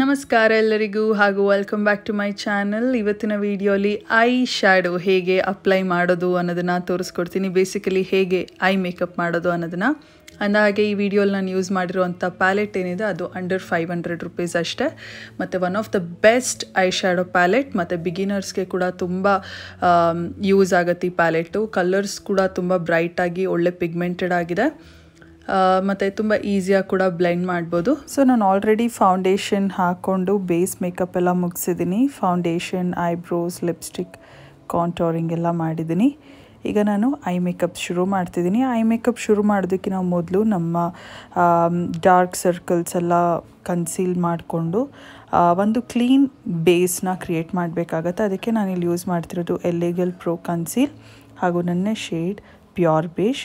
ನಮಸ್ಕಾರ ಎಲ್ಲರಿಗೂ ಹಾಗೂ welcome back to my channel ಇವತ್ತಿನ ವಿಡಿಯೋಲಿ ಐ ಶ್ಯಾಡೋ ಹೇಗೆ ಅಪ್ಲೈ ಮಾಡೋದು ಅನ್ನೋದನ್ನು ತೋರಿಸ್ಕೊಡ್ತೀನಿ ಬೇಸಿಕಲಿ ಹೇಗೆ ಐ ಮೇಕಪ್ ಮಾಡೋದು ಅನ್ನೋದನ್ನು ಅಂದ ಹಾಗೆ ಈ ವಿಡಿಯೋಲಿ ನಾನು ಯೂಸ್ ಮಾಡಿರುವಂಥ ಪ್ಯಾಲೆಟ್ ಏನಿದೆ ಅದು ಅಂಡರ್ ಫೈವ್ ಹಂಡ್ರೆಡ್ ರುಪೀಸ್ ಅಷ್ಟೇ ಮತ್ತು one of the best eye shadow palette ಮತ್ತು ಬಿಗಿನರ್ಸ್ಗೆ ಕೂಡ ತುಂಬ ಯೂಸ್ ಆಗುತ್ತೆ ಈ ಪ್ಯಾಲೆಟು ಕಲರ್ಸ್ ಕೂಡ ತುಂಬ ಬ್ರೈಟಾಗಿ ಒಳ್ಳೆ ಪಿಗ್ಮೆಂಟೆಡ್ ಆಗಿದೆ ಮತ್ತು ತುಂಬ ಈಸಿಯಾಗಿ ಕೂಡ ಬ್ಲೆಂಡ್ ಮಾಡ್ಬೋದು ಸೊ ನಾನು ಆಲ್ರೆಡಿ ಫೌಂಡೇಶನ್ ಹಾಕ್ಕೊಂಡು ಬೇಸ್ ಮೇಕಪ್ ಎಲ್ಲ ಮುಗಿಸಿದ್ದೀನಿ ಫೌಂಡೇಶನ್ ಐಬ್ರೋಸ್ ಲಿಪ್ಸ್ಟಿಕ್ ಕಾಂಟೋರಿಂಗ್ ಎಲ್ಲ ಮಾಡಿದ್ದೀನಿ ಈಗ ನಾನು ಐ ಮೇಕಪ್ ಶುರು ಮಾಡ್ತಿದ್ದೀನಿ ಐ ಮೇಕಪ್ ಶುರು ಮಾಡೋದಕ್ಕಿಂತ ಮೊದಲು ನಮ್ಮ ಡಾರ್ಕ್ ಸರ್ಕಲ್ಸ್ ಎಲ್ಲ ಕನ್ಸೀಲ್ ಮಾಡಿಕೊಂಡು ಒಂದು ಕ್ಲೀನ್ ಬೇಸ್ನ ಕ್ರಿಯೇಟ್ ಮಾಡಬೇಕಾಗತ್ತೆ ಅದಕ್ಕೆ ನಾನಿಲ್ಲಿ ಯೂಸ್ ಮಾಡ್ತಿರೋದು ಎಲ್ ಎಲ್ ಪ್ರೋ ಕನ್ಸೀಲ್ ಹಾಗೂ ನನ್ನ shade pure beige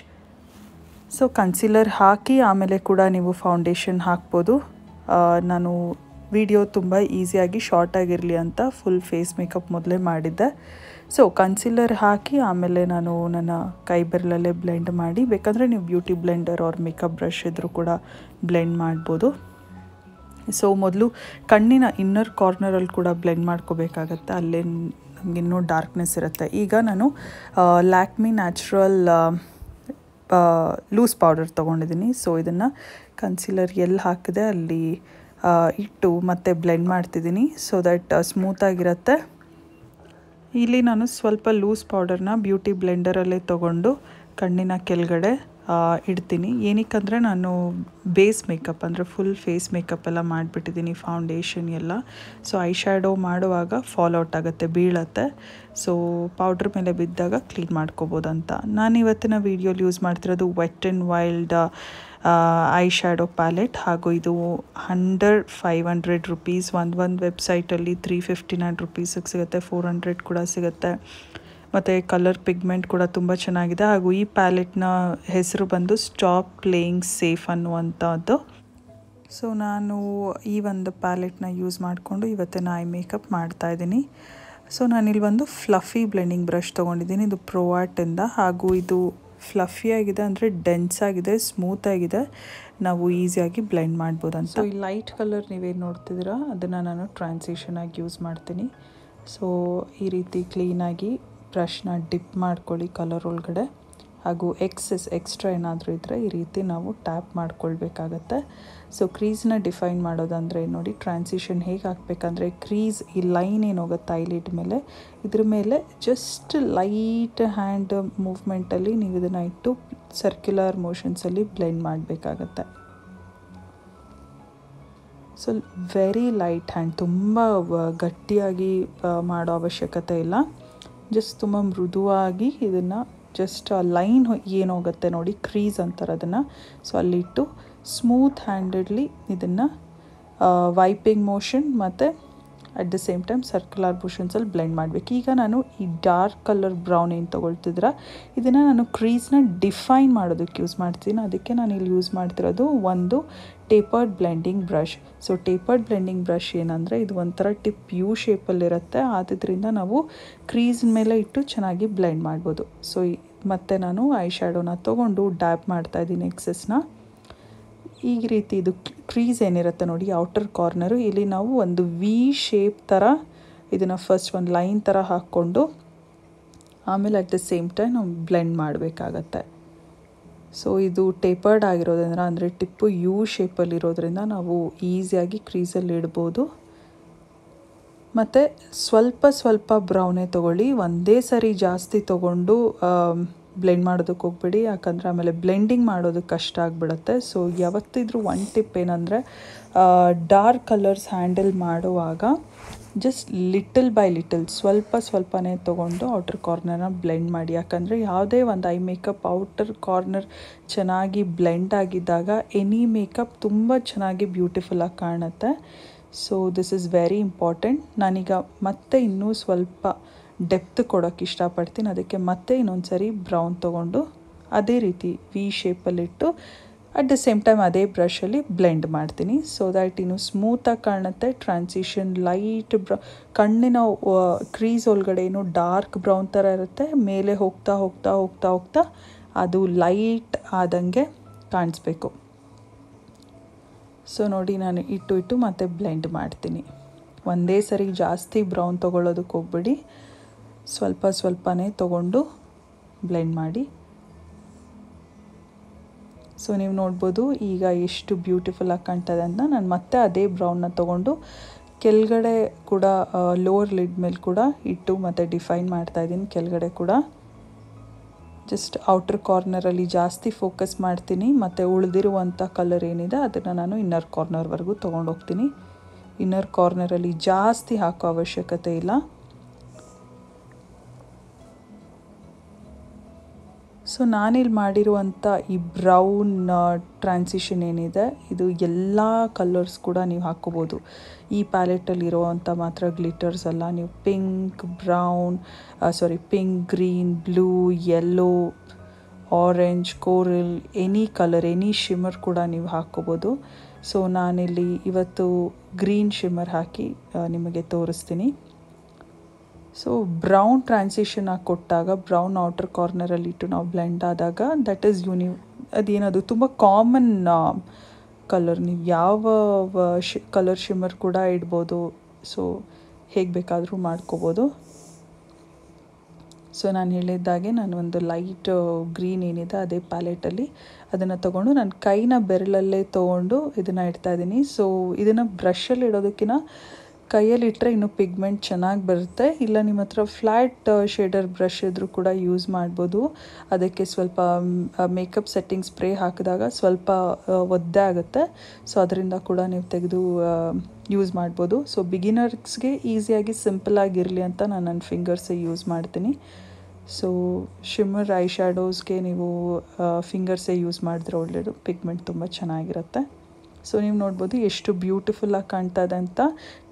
so concealer ಹಾಕಿ ಆಮೇಲೆ ಕೂಡ ನೀವು ಫೌಂಡೇಶನ್ ಹಾಕ್ಬೋದು ನಾನು ವಿಡಿಯೋ ತುಂಬ ಈಸಿಯಾಗಿ ಶಾರ್ಟಾಗಿರಲಿ ಅಂತ ಫುಲ್ ಫೇಸ್ ಮೇಕಪ್ ಮೊದಲೇ ಮಾಡಿದ್ದೆ ಸೊ ಕನ್ಸಿಲರ್ ಹಾಕಿ ಆಮೇಲೆ ನಾನು ನನ್ನ ಕೈ ಬೆರಳಲ್ಲೇ ಬ್ಲೆಂಡ್ ಮಾಡಿ ಬೇಕಂದರೆ ನೀವು ಬ್ಯೂಟಿ ಬ್ಲೆಂಡರ್ ಅವ್ರ ಮೇಕಪ್ ಬ್ರಷ್ ಇದ್ದರೂ ಕೂಡ ಬ್ಲೆಂಡ್ ಮಾಡ್ಬೋದು ಸೊ ಮೊದಲು ಕಣ್ಣಿನ ಇನ್ನರ್ ಕಾರ್ನರಲ್ಲಿ ಕೂಡ ಬ್ಲೆಂಡ್ ಮಾಡ್ಕೋಬೇಕಾಗತ್ತೆ ಅಲ್ಲೇ ನಮಗಿನ್ನೂ ಡಾರ್ಕ್ನೆಸ್ ಇರುತ್ತೆ ಈಗ ನಾನು ಲ್ಯಾಕ್ಮಿ ನ್ಯಾಚುರಲ್ ಲೂಸ್ ಪೌಡರ್ ತೊಗೊಂಡಿದ್ದೀನಿ ಸೊ ಇದನ್ನು ಕನ್ಸಿಲರ್ ಎಲ್ಲಿ ಹಾಕಿದೆ ಅಲ್ಲಿ ಇಟ್ಟು ಮತ್ತೆ ಬ್ಲೆಂಡ್ ಮಾಡ್ತಿದ್ದೀನಿ ಸೊ ದಟ್ ಸ್ಮೂತಾಗಿರತ್ತೆ ಇಲ್ಲಿ ನಾನು ಸ್ವಲ್ಪ ಲೂಸ್ ಪೌಡರ್ನ ಬ್ಯೂಟಿ ಬ್ಲೆಂಡರಲ್ಲೇ ತೊಗೊಂಡು ಕಣ್ಣಿನ ಕೆಳಗಡೆ ಇಡ್ತೀನಿ ಏನಕ್ಕೆ ನಾನು ಬೇಸ್ ಮೇಕಪ್ ಅಂದರೆ ಫುಲ್ ಫೇಸ್ ಮೇಕಪ್ ಎಲ್ಲ ಮಾಡಿಬಿಟ್ಟಿದ್ದೀನಿ ಫೌಂಡೇಶನ್ ಎಲ್ಲ ಸೊ ಐ ಶ್ಯಾಡೋ ಮಾಡುವಾಗ ಫಾಲೋಟ್ ಆಗುತ್ತೆ ಬೀಳತ್ತೆ ಸೊ ಪೌಡ್ರ್ ಮೇಲೆ ಬಿದ್ದಾಗ ಕ್ಲೀನ್ ಮಾಡ್ಕೋಬೋದಂತ ನಾನು ಇವತ್ತಿನ ವೀಡಿಯೋಲಿ ಯೂಸ್ ಮಾಡ್ತಿರೋದು wet and wild eye shadow palette ಹಾಗೂ ಇದು ಹಂಡ್ರೆಡ್ ಫೈವ್ ಹಂಡ್ರೆಡ್ ರುಪೀಸ್ ಒಂದು ಒಂದು ವೆಬ್ಸೈಟಲ್ಲಿ ತ್ರೀ ಫಿಫ್ಟಿ ನೈನ್ ರುಪೀಸಿಗೆ ಸಿಗುತ್ತೆ ಫೋರ್ ಹಂಡ್ರೆಡ್ ಕೂಡ ಸಿಗುತ್ತೆ ಮತ್ತು ಕಲರ್ ಪಿಗ್ಮೆಂಟ್ ಕೂಡ ತುಂಬ ಚೆನ್ನಾಗಿದೆ ಹಾಗೂ ಈ ಪ್ಯಾಲೆಟ್ನ ಹೆಸರು ಬಂದು ಸ್ಟಾಪ್ ಪ್ಲೇಯಿಂಗ್ ಸೇಫ್ ಅನ್ನುವಂಥದ್ದು ಸೊ ನಾನು ಈ ಒಂದು ಪ್ಯಾಲೆಟ್ನ ಯೂಸ್ ಮಾಡಿಕೊಂಡು ಇವತ್ತಿನ ಐ ಮೇಕಪ್ ಮಾಡ್ತಾ ಇದ್ದೀನಿ ಸೊ ನಾನಿಲ್ಲಿ ಒಂದು ಫ್ಲಫಿ ಬ್ಲೆಂಡಿಂಗ್ ಬ್ರಷ್ ತೊಗೊಂಡಿದ್ದೀನಿ ಇದು ಪ್ರೊವಾಟಿಂದ ಹಾಗೂ ಇದು ಫ್ಲಫಿಯಾಗಿದೆ ಅಂದರೆ ಡೆನ್ಸ್ ಆಗಿದೆ ಸ್ಮೂತ್ ಆಗಿದೆ ನಾವು ಈಸಿಯಾಗಿ ಬ್ಲೆಂಡ್ ಮಾಡ್ಬೋದು ಅಂತ ಸೊ ಈ ಲೈಟ್ ಕಲರ್ ನೀವೇನು ನೋಡ್ತಿದ್ದೀರಾ ಅದನ್ನು ನಾನು ಟ್ರಾನ್ಸಿಷನ್ ಆಗಿ ಯೂಸ್ ಮಾಡ್ತೀನಿ ಸೊ ಈ ರೀತಿ ಕ್ಲೀನಾಗಿ ಬ್ರಷ್ನ ಡಿಪ್ ಮಾಡ್ಕೊಳ್ಳಿ ಕಲರ್ ಒಳಗಡೆ ಹಾಗೂ ಎಕ್ಸಸ್ ಎಕ್ಸ್ಟ್ರಾ ಏನಾದರೂ ಇದ್ದರೆ ಈ ರೀತಿ ನಾವು ಟ್ಯಾಪ್ ಮಾಡ್ಕೊಳ್ಬೇಕಾಗತ್ತೆ ಸೊ ಕ್ರೀಸ್ನ ಡಿಫೈನ್ ಮಾಡೋದಂದರೆ ನೋಡಿ ಟ್ರಾನ್ಸಿಷನ್ ಹೇಗೆ ಹಾಕ್ಬೇಕಂದ್ರೆ ಕ್ರೀಸ್ ಈ ಲೈನ್ ಏನು ಹೋಗುತ್ತೆ ಮೇಲೆ ಇದ್ರ ಮೇಲೆ ಜಸ್ಟ್ ಲೈಟ್ ಹ್ಯಾಂಡ್ ಮೂವ್ಮೆಂಟಲ್ಲಿ ನೀವು ಇದನ್ನು ಇಟ್ಟು ಸರ್ಕ್ಯುಲರ್ ಮೋಷನ್ಸಲ್ಲಿ ಬ್ಲೆಂಡ್ ಮಾಡಬೇಕಾಗತ್ತೆ ಸೊ ವೆರಿ ಲೈಟ್ ಹ್ಯಾಂಡ್ ತುಂಬ ಗಟ್ಟಿಯಾಗಿ ಮಾಡೋ ಅವಶ್ಯಕತೆ ಇಲ್ಲ ಜಸ್ಟ್ ತುಂಬ ಮೃದುವಾಗಿ ಇದನ್ನು ಜಸ್ಟ್ ಆ ಲೈನ್ ಏನೋಗುತ್ತೆ ನೋಡಿ ಕ್ರೀಸ್ ಅಂತಾರೆ ಅದನ್ನು ಸೊ ಅಲ್ಲಿಟ್ಟು ಸ್ಮೂತ್ ಹ್ಯಾಂಡೆಡ್ಲಿ ಇದನ್ನು ವೈಪಿಂಗ್ ಮೋಷನ್ ಮತ್ತು at the same time circular ಪೋರ್ಷನ್ಸಲ್ಲಿ ಬ್ಲೆಂಡ್ ಮಾಡಬೇಕು ಈಗ ನಾನು ಈ ಡಾರ್ಕ್ ಕಲರ್ ಬ್ರೌನ್ ಏನು ತೊಗೊಳ್ತಿದ್ರ ಇದನ್ನು ನಾನು ಕ್ರೀಸ್ನ ಡಿಫೈನ್ ಮಾಡೋದಕ್ಕೆ ಯೂಸ್ ಮಾಡ್ತೀನಿ ಅದಕ್ಕೆ ನಾನು ಇಲ್ಲಿ ಯೂಸ್ ಮಾಡ್ತಿರೋದು ಒಂದು tapered blending brush so tapered blending brush ಏನಂದರೆ ಇದು ಒಂಥರ ಟಿಪ್ ಯು ಶೇಪಲ್ಲಿರುತ್ತೆ ಆದ್ದರಿಂದ ನಾವು ಕ್ರೀಸ್ ಮೇಲೆ ಇಟ್ಟು ಚೆನ್ನಾಗಿ ಬ್ಲೆಂಡ್ ಮಾಡ್ಬೋದು ಸೊ ಮತ್ತು ನಾನು ಐ ಶ್ಯಾಡೋನ ತೊಗೊಂಡು ಡ್ಯಾಬ್ ಮಾಡ್ತಾಯಿದ್ದೀನಿ ಎಕ್ಸಸ್ನ ಈ ರೀತಿ ಇದು ಕ್ರೀಸ್ ಏನಿರುತ್ತೆ ನೋಡಿ ಔಟರ್ ಕಾರ್ನರು ಇಲ್ಲಿ ನಾವು ಒಂದು ವಿ ಶೇಪ್ ಥರ ಇದನ್ನು ಫಸ್ಟ್ ಒಂದು ಲೈನ್ ಥರ ಹಾಕ್ಕೊಂಡು ಆಮೇಲೆ ಅಟ್ ದ ಸೇಮ್ ಟೈಮ್ ನಾವು ಬ್ಲೆಂಡ್ ಮಾಡಬೇಕಾಗತ್ತೆ ಸೊ ಇದು ಟೇಪರ್ಡ್ ಆಗಿರೋದ್ರಿಂದ ಅಂದರೆ ಟಿಪ್ಪು ಯು ಶೇಪಲ್ಲಿ ಇರೋದ್ರಿಂದ ನಾವು ಈಸಿಯಾಗಿ ಕ್ರೀಸಲ್ಲಿ ಇಡ್ಬೋದು ಮತ್ತು ಸ್ವಲ್ಪ ಸ್ವಲ್ಪ ಬ್ರೌನೇ ತೊಗೊಳ್ಳಿ ಒಂದೇ ಸರಿ ಜಾಸ್ತಿ ತೊಗೊಂಡು ಬ್ಲೆಂಡ್ ಮಾಡೋದಕ್ಕೆ ಹೋಗ್ಬೇಡಿ ಯಾಕಂದರೆ ಆಮೇಲೆ ಬ್ಲೆಂಡಿಂಗ್ ಮಾಡೋದಕ್ಕೆ ಕಷ್ಟ ಆಗಿಬಿಡುತ್ತೆ ಸೊ ಯಾವತ್ತಿದ್ರೂ ಒನ್ ಟಿಪ್ ಏನಂದರೆ ಡಾರ್ಕ್ ಕಲರ್ಸ್ ಹ್ಯಾಂಡಲ್ ಮಾಡುವಾಗ ಜಸ್ಟ್ ಲಿಟಲ್ ಬೈ ಲಿಟಲ್ ಸ್ವಲ್ಪ ಸ್ವಲ್ಪನೇ ತೊಗೊಂಡು ಔಟರ್ ಕಾರ್ನರ್ನ ಬ್ಲೆಂಡ್ ಮಾಡಿ ಯಾಕಂದರೆ ಯಾವುದೇ ಒಂದು ಐ ಮೇಕಪ್ ಔಟರ್ ಕಾರ್ನರ್ ಚೆನ್ನಾಗಿ ಬ್ಲೆಂಡ್ ಆಗಿದ್ದಾಗ ಎನಿ ಮೇಕಪ್ ತುಂಬ ಚೆನ್ನಾಗಿ ಬ್ಯೂಟಿಫುಲ್ಲಾಗಿ ಕಾಣುತ್ತೆ so this is very important ನಾನೀಗ ಮತ್ತೆ ಇನ್ನೂ ಸ್ವಲ್ಪ ಡೆಪ್ತ್ ಕೊಡೋಕ್ಕೆ ಇಷ್ಟಪಡ್ತೀನಿ ಅದಕ್ಕೆ ಮತ್ತೆ ಇನ್ನೊಂದು ಸರಿ ಬ್ರೌನ್ ತೊಗೊಂಡು ಅದೇ ರೀತಿ ವಿ ಶೇಪಲ್ಲಿಟ್ಟು ಅಟ್ ದ ಸೇಮ್ ಟೈಮ್ ಅದೇ ಬ್ರಷಲ್ಲಿ ಬ್ಲೆಂಡ್ ಮಾಡ್ತೀನಿ ಸೊ ದ್ಯಾಟ್ ಇನ್ನು ಸ್ಮೂತಾಗಿ ಕಾಣುತ್ತೆ ಟ್ರಾನ್ಸಿಷನ್ ಲೈಟ್ ಬ್ರ ಕಣ್ಣಿನ ಕ್ರೀಸ್ ಒಳಗಡೆ ಏನು ಡಾರ್ಕ್ ಬ್ರೌನ್ ಥರ ಇರುತ್ತೆ ಮೇಲೆ ಹೋಗ್ತಾ ಹೋಗ್ತಾ ಹೋಗ್ತಾ ಹೋಗ್ತಾ ಅದು ಲೈಟ್ ಆದಂಗೆ ಕಾಣಿಸ್ಬೇಕು ಸೊ ನೋಡಿ ನಾನು ಇಟ್ಟು ಇಟ್ಟು ಮತ್ತೆ ಬ್ಲೆಂಡ್ ಮಾಡ್ತೀನಿ ಒಂದೇ ಸರಿ ಜಾಸ್ತಿ ಬ್ರೌನ್ ತೊಗೊಳೋದಕ್ಕೆ ಹೋಗ್ಬಿಡಿ ಸ್ವಲ್ಪ ಸ್ವಲ್ಪನೇ ತಗೊಂಡು ಬ್ಲೆಂಡ್ ಮಾಡಿ ಸೊ ನೀವು ನೋಡ್ಬೋದು ಈಗ ಎಷ್ಟು ಬ್ಯೂಟಿಫುಲ್ ಆಗಿ ಕಾಣ್ತದೆ ಅಂತ ನಾನು ಮತ್ತೆ ಅದೇ ಬ್ರೌನ್ನ ತೊಗೊಂಡು ಕೆಳಗಡೆ ಕೂಡ ಲೋವರ್ ಲಿಡ್ ಮೇಲೆ ಕೂಡ ಇಟ್ಟು ಮತ್ತು ಡಿಫೈನ್ ಮಾಡ್ತಾ ಇದ್ದೀನಿ ಕೆಳಗಡೆ ಕೂಡ ಜಸ್ಟ್ ಔಟರ್ ಕಾರ್ನರಲ್ಲಿ ಜಾಸ್ತಿ ಫೋಕಸ್ ಮಾಡ್ತೀನಿ ಮತ್ತು ಉಳಿದಿರುವಂಥ ಕಲರ್ ಏನಿದೆ ಅದನ್ನು ನಾನು ಇನ್ನರ್ ಕಾರ್ನರ್ವರೆಗೂ ತೊಗೊಂಡೋಗ್ತೀನಿ ಇನ್ನರ್ ಕಾರ್ನರಲ್ಲಿ ಜಾಸ್ತಿ ಹಾಕೋ ಅವಶ್ಯಕತೆ ಇಲ್ಲ ಸೊ ನಾನಿಲ್ಲಿ ಮಾಡಿರುವಂಥ ಈ ಬ್ರೌನ್ ಟ್ರಾನ್ಸಿಷನ್ ಏನಿದೆ ಇದು ಎಲ್ಲ ಕಲರ್ಸ್ ಕೂಡ ನೀವು ಹಾಕ್ಕೋಬೋದು ಈ ಪ್ಯಾಲೆಟಲ್ಲಿರುವಂಥ ಮಾತ್ರ ಗ್ಲಿಟರ್ಸ್ ಎಲ್ಲ ನೀವು pink brown sorry pink green blue yellow orange coral any colour any shimmer ಕೂಡ ನೀವು ಹಾಕೋಬೋದು ಸೊ ನಾನಿಲ್ಲಿ ಇವತ್ತು ಗ್ರೀನ್ ಶಿಮ್ಮರ್ ಹಾಕಿ ನಿಮಗೆ ತೋರಿಸ್ತೀನಿ ಸೊ ಬ್ರೌನ್ ಟ್ರಾನ್ಸಿಷನ್ ಆಗಿ ಕೊಟ್ಟಾಗ ಬ್ರೌನ್ ಔಟರ್ ಕಾರ್ನರಲ್ಲಿಟ್ಟು ನಾವು ಬ್ಲೆಂಡ್ ಆದಾಗ ದಟ್ ಈಸ್ ಯೂನಿ ಅದೇನದು ತುಂಬ ಕಾಮನ್ ಕಲರ್ ನೀವು ಯಾವ ಶಿ ಕಲರ್ ಶಿಮ್ಮರ್ ಕೂಡ ಇಡ್ಬೋದು ಸೊ ಹೇಗೆ ಬೇಕಾದರೂ ಮಾಡ್ಕೋಬೋದು ಸೊ ನಾನು ಹೇಳಿದ್ದಾಗೆ ನಾನು ಒಂದು ಲೈಟ್ ಗ್ರೀನ್ ಏನಿದೆ ಅದೇ ಪ್ಯಾಲೆಟಲ್ಲಿ ಅದನ್ನು ತೊಗೊಂಡು ನಾನು ಕೈನ ಬೆರಳಲ್ಲೇ ತೊಗೊಂಡು ಇದನ್ನು ಇಡ್ತಾಯಿದ್ದೀನಿ ಸೊ ಇದನ್ನು ಬ್ರಷಲ್ಲಿ ಇಡೋದಕ್ಕಿಂತ ಕೈಯಲ್ಲಿಟ್ಟರೆ ಇನ್ನು ಪಿಗ್ಮೆಂಟ್ ಚೆನ್ನಾಗಿ ಬರುತ್ತೆ ಇಲ್ಲ ನಿಮ್ಮ ಹತ್ರ ಫ್ಲ್ಯಾಟ್ ಶೇಡರ್ ಬ್ರಷ್ ಇದ್ದರೂ ಕೂಡ ಯೂಸ್ ಮಾಡ್ಬೋದು ಅದಕ್ಕೆ ಸ್ವಲ್ಪ ಮೇಕಪ್ ಸೆಟ್ಟಿಂಗ್ ಸ್ಪ್ರೇ ಹಾಕಿದಾಗ ಸ್ವಲ್ಪ ಒದ್ದೆ ಆಗುತ್ತೆ ಸೊ ಅದರಿಂದ ಕೂಡ ನೀವು ತೆಗೆದು ಯೂಸ್ ಮಾಡ್ಬೋದು ಸೊ ಬಿಗಿನರ್ಸ್ಗೆ ಈಸಿಯಾಗಿ ಸಿಂಪಲ್ ಆಗಿರಲಿ ಅಂತ ನಾನು ನನ್ನ ಫಿಂಗರ್ಸೇ ಯೂಸ್ ಮಾಡ್ತೀನಿ ಸೊ ಶಿಮ್ಮರ್ ಐ ಶ್ಯಾಡೋಸ್ಗೆ ನೀವು ಫಿಂಗರ್ಸೇ ಯೂಸ್ ಮಾಡಿದ್ರೆ ಒಳ್ಳೆಯದು ಪಿಗ್ಮೆಂಟ್ ತುಂಬ ಚೆನ್ನಾಗಿರುತ್ತೆ ಸೊ ನೀವು ನೋಡ್ಬೋದು ಎಷ್ಟು ಬ್ಯೂಟಿಫುಲ್ಲಾಗಿ ಕಾಣ್ತಾ ಇದೆ ಅಂತ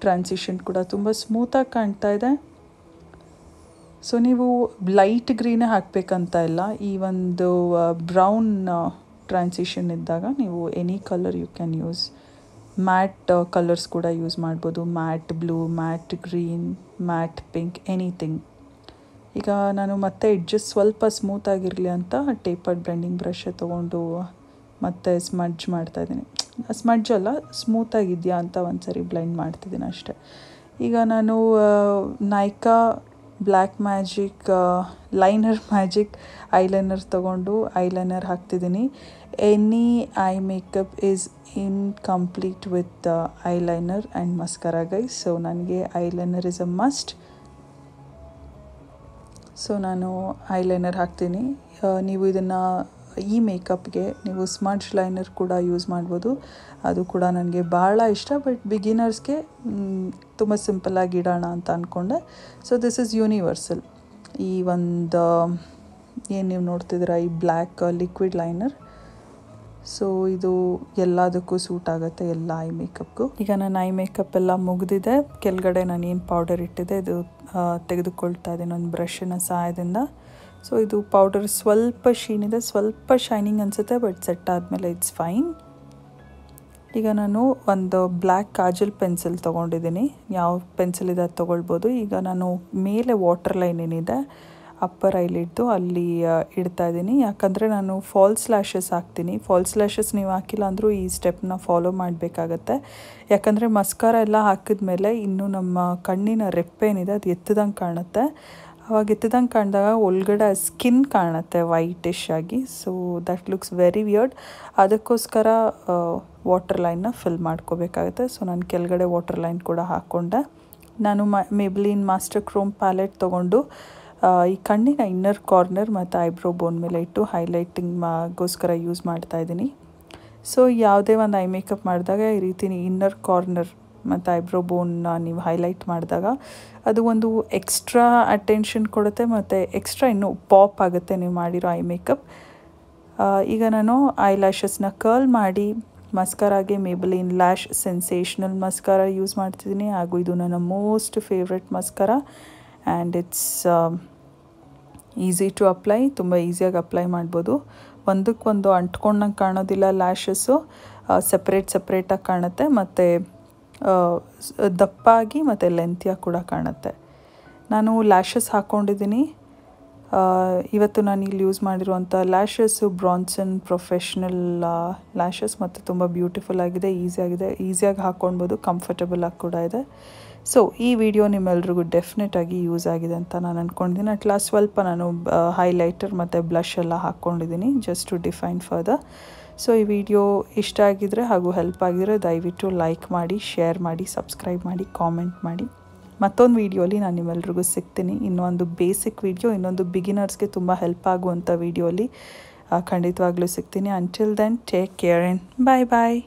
ಟ್ರಾನ್ಸಿಷನ್ ಕೂಡ ತುಂಬ ಸ್ಮೂತಾಗಿ ಕಾಣ್ತಾ ಇದೆ ಸೊ ನೀವು ಲೈಟ್ ಗ್ರೀನೇ ಹಾಕಬೇಕಂತ ಇಲ್ಲ ಈ ಒಂದು ಬ್ರೌನ್ ಟ್ರಾನ್ಸಿಷನ್ ಇದ್ದಾಗ ನೀವು any colour you can use matte colours ಕೂಡ ಯೂಸ್ ಮಾಡ್ಬೋದು matte blue matte green matte pink anything ಈಗ ನಾನು ಮತ್ತೆ ಎಡ್ಜಸ್ ಸ್ವಲ್ಪ ಸ್ಮೂತಾಗಿರಲಿ ಅಂತ ಟೇಪರ್ಡ್ ಬ್ಲೆಂಡಿಂಗ್ ಬ್ರಷೇ ತೊಗೊಂಡು ಮತ್ತೆ ಸ್ಮಡ್ಜ್ ಮಾಡ್ತಾಯಿದ್ದೀನಿ ಸ್ಮಡ್ಜ್ ಅಲ್ಲ ಸ್ಮೂತಾಗಿದೆಯಾ ಅಂತ ಒಂದು ಸರಿ ಬ್ಲೈಂಡ್ ಮಾಡ್ತಿದ್ದೀನಿ ಅಷ್ಟೆ ಈಗ ನಾನು Nykaa black magic liner magic eyeliner ತಗೊಂಡು ಐಲೈನರ್ ಹಾಕ್ತಿದ್ದೀನಿ any eye makeup is incomplete with eyeliner and mascara guys so ನನಗೆ eyeliner is a must so ನಾನು ಐಲೈನರ್ ಹಾಕ್ತೀನಿ ನೀವು ಇದನ್ನು ಈ ಮೇಕಪ್ಗೆ ನೀವು ಸ್ಮಡ್ಜ್ ಲೈನರ್ ಕೂಡ ಯೂಸ್ ಮಾಡ್ಬೋದು ಅದು ಕೂಡ ನನಗೆ ಭಾಳ ಇಷ್ಟ ಬಟ್ ಬಿಗಿನರ್ಸ್ಗೆ ತುಂಬ ಸಿಂಪಲ್ಲಾಗಿ ಇಡೋಣ ಅಂತ ಅಂದ್ಕೊಂಡೆ ಸೊ ದಿಸ್ ಇಸ್ ಯೂನಿವರ್ಸಲ್ ಈ ಒಂದು ಏನು ನೀವು ನೋಡ್ತಿದ್ದೀರ ಈ ಬ್ಲ್ಯಾಕ್ ಲಿಕ್ವಿಡ್ ಲೈನರ್ ಸೊ ಇದು ಎಲ್ಲದಕ್ಕೂ ಸೂಟ್ ಆಗುತ್ತೆ ಎಲ್ಲ ಐ ಮೇಕಪ್ಗೂ ಈಗ ನಾನು ಐ ಮೇಕಪ್ ಎಲ್ಲ ಮುಗಿದಿದೆ ಕೆಳಗಡೆ ನಾನು ಏನು ಪೌಡರ್ ಇಟ್ಟಿದೆ ಇದು ತೆಗೆದುಕೊಳ್ತಾ ಇದ್ದೀನಿ ಒಂದು ಬ್ರಷಿನ ಸಹಾಯದಿಂದ ಸೊ ಇದು ಪೌಡರ್ ಸ್ವಲ್ಪ ಶೀನಿದೆ ಸ್ವಲ್ಪ ಶೈನಿಂಗ್ ಅನಿಸುತ್ತೆ ಬಟ್ ಸೆಟ್ ಆದಮೇಲೆ ಇಟ್ಸ್ ಫೈನ್ ಈಗ ನಾನು ಒಂದು ಬ್ಲ್ಯಾಕ್ ಕಾಜಲ್ ಪೆನ್ಸಿಲ್ ತೊಗೊಂಡಿದ್ದೀನಿ ಯಾವ ಪೆನ್ಸಿಲ್ ಇದೆ ಅದು ತೊಗೊಳ್ಬೋದು ಈಗ ನಾನು ಮೇಲೆ ವಾಟರ್ ಲೈನ್ ಏನಿದೆ ಅಪ್ಪರ್ ಐಲಿಡ್ದು ಅಲ್ಲಿ ಇಡ್ತಾ ಇದ್ದೀನಿ ಯಾಕಂದರೆ ನಾನು ಫಾಲ್ಸ್ ಲ್ಯಾಶಸ್ ಹಾಕ್ತೀನಿ ಫಾಲ್ಸ್ ಲ್ಯಾಶಸ್ ನೀವು ಹಾಕಿಲ್ಲ ಅಂದರೂ ಈ ಸ್ಟೆಪ್ನ ಫಾಲೋ ಮಾಡಬೇಕಾಗತ್ತೆ ಯಾಕಂದರೆ ಮಸ್ಕಾರ ಎಲ್ಲ ಹಾಕಿದ ಮೇಲೆ ಇನ್ನೂ ನಮ್ಮ ಕಣ್ಣಿನ ರೆಪ್ಪೆ ಏನಿದೆ ಅದು ಎತ್ತದಂಗೆ ಕಾಣುತ್ತೆ ಅವಾಗ ಎತ್ತಿದಂಗೆ ಕಾಣಿದಾಗ ಒಳಗಡೆ ಸ್ಕಿನ್ ಕಾಣುತ್ತೆ ವೈಟಿಶ್ ಆಗಿ so that looks very weird ಅದಕ್ಕೋಸ್ಕರ ವಾಟರ್ ಲೈನ್ನ ಫಿಲ್ ಮಾಡ್ಕೋಬೇಕಾಗುತ್ತೆ ಸೊ ನಾನು ಕೆಳಗಡೆ ವಾಟರ್ ಲೈನ್ ಕೂಡ ಹಾಕ್ಕೊಂಡೆ ನಾನು ಮ ಮೇಬ್ಲಿನ್ ಮಾಸ್ಟರ್ ಕ್ರೋಮ್ ಪ್ಯಾಲೆಟ್ ತೊಗೊಂಡು ಈ ಕಣ್ಣಿನ ಇನ್ನರ್ ಕಾರ್ನರ್ ಮತ್ತು ಐಬ್ರೋ ಬೋನ್ ಮೇಲೆ ಇಟ್ಟು ಹೈಲೈಟಿಂಗ್ ಮಾಗೋಸ್ಕರ ಯೂಸ್ ಮಾಡ್ತಾ ಇದ್ದೀನಿ ಸೊ ಯಾವುದೇ ಒಂದು ಐ ಮೇಕಪ್ ಮಾಡಿದಾಗ ಈ ರೀತಿ ಇನ್ನರ್ ಕಾರ್ನರ್ ಮತ್ತು ಐಬ್ರೋ ಬೋನ್ನ ನೀವು ಹೈಲೈಟ್ ಮಾಡಿದಾಗ ಅದು ಒಂದು ಎಕ್ಸ್ಟ್ರಾ ಅಟೆನ್ಷನ್ ಕೊಡುತ್ತೆ ಮತ್ತು ಎಕ್ಸ್ಟ್ರಾ ಇನ್ನೂ ಪಾಪ್ ಆಗುತ್ತೆ ನೀವು ಮಾಡಿರೋ ಐ ಮೇಕಪ್ ಈಗ ನಾನು ಐ ಲ್ಯಾಶಸ್ನ ಕರ್ಲ್ ಮಾಡಿ ಮಸ್ಕಾರಾಗೆ Maybelline lash sensational mascara use ಮಾಡ್ತಿದ್ದೀನಿ ಹಾಗೂ ಇದು ನನ್ನ most favourite mascara and it's easy to apply ತುಂಬ ಈಸಿಯಾಗಿ ಅಪ್ಲೈ ಮಾಡ್ಬೋದು ಒಂದಕ್ಕೊಂದು ಅಂಟ್ಕೊಂಡಂಗೆ ಕಾಣೋದಿಲ್ಲ ಲ್ಯಾಶಸ್ಸು ಸಪ್ರೇಟ್ ಸಪ್ರೇಟಾಗಿ ಕಾಣುತ್ತೆ ಮತ್ತು ದಪ್ಪಾಗಿ ಮತ್ತು ಲೆಂತಿಯಾಗಿ ಕೂಡ ಕಾಣುತ್ತೆ ನಾನು ಲ್ಯಾಶಸ್ ಹಾಕ್ಕೊಂಡಿದ್ದೀನಿ ಇವತ್ತು ನಾನು ಇಲ್ಲಿ ಯೂಸ್ ಮಾಡಿರುವಂಥ ಲ್ಯಾಶಸ್ಸು ಬ್ರಾನ್ಸನ್ ಪ್ರೊಫೆಷ್ನಲ್ ಲ್ಯಾಶಸ್ ಮತ್ತು ತುಂಬ ಬ್ಯೂಟಿಫುಲ್ ಆಗಿದೆ ಈಸಿಯಾಗಿದೆ ಈಸಿಯಾಗಿ ಹಾಕ್ಕೊಳ್ಬೋದು ಕಂಫರ್ಟಬಲ್ ಆಗಿ ಕೂಡ ಇದೆ ಸೊ ಈ ವಿಡಿಯೋ ನಿಮ್ಮೆಲ್ರಿಗೂ ಡೆಫಿನೆಟ್ ಆಗಿ ಯೂಸ್ ಆಗಿದೆ ಅಂತ ನಾನು ಅಂದ್ಕೊಂಡಿದ್ದೀನಿ ಅಟ್ ಲಾಸ್ಟ್ ಸ್ವಲ್ಪ ನಾನು ಹೈಲೈಟರ್ ಮತ್ತು ಬ್ಲಷ್ ಎಲ್ಲ ಹಾಕ್ಕೊಂಡಿದ್ದೀನಿ just to define further so ಈ ವಿಡಿಯೋ ಇಷ್ಟ ಆಗಿದ್ರೆ ಹಾಗೂ ಹೆಲ್ಪ್ ಆಗಿದ್ರೆ ದಯವಿಟ್ಟು ಲೈಕ್ ಮಾಡಿ ಶೇರ್ ಮಾಡಿ ಸಬ್ಸ್ಕ್ರೈಬ್ ಮಾಡಿ ಕಾಮೆಂಟ್ ಮಾಡಿ ಮತ್ತೊಂದು ವೀಡಿಯೋಲಿ ನಾನು ನಿಮ್ಮೆಲ್ರಿಗೂ ಸಿಗ್ತೀನಿ ಇನ್ನೊಂದು ಬೇಸಿಕ್ ವಿಡಿಯೋ ಇನ್ನೊಂದು ಬಿಗಿನರ್ಸ್ಗೆ ತುಂಬ ಹೆಲ್ಪ್ ಆಗುವಂಥ ವೀಡಿಯೋಲಿ ಖಂಡಿತವಾಗ್ಲೂ ಸಿಗ್ತೀನಿ until then take care and bye bye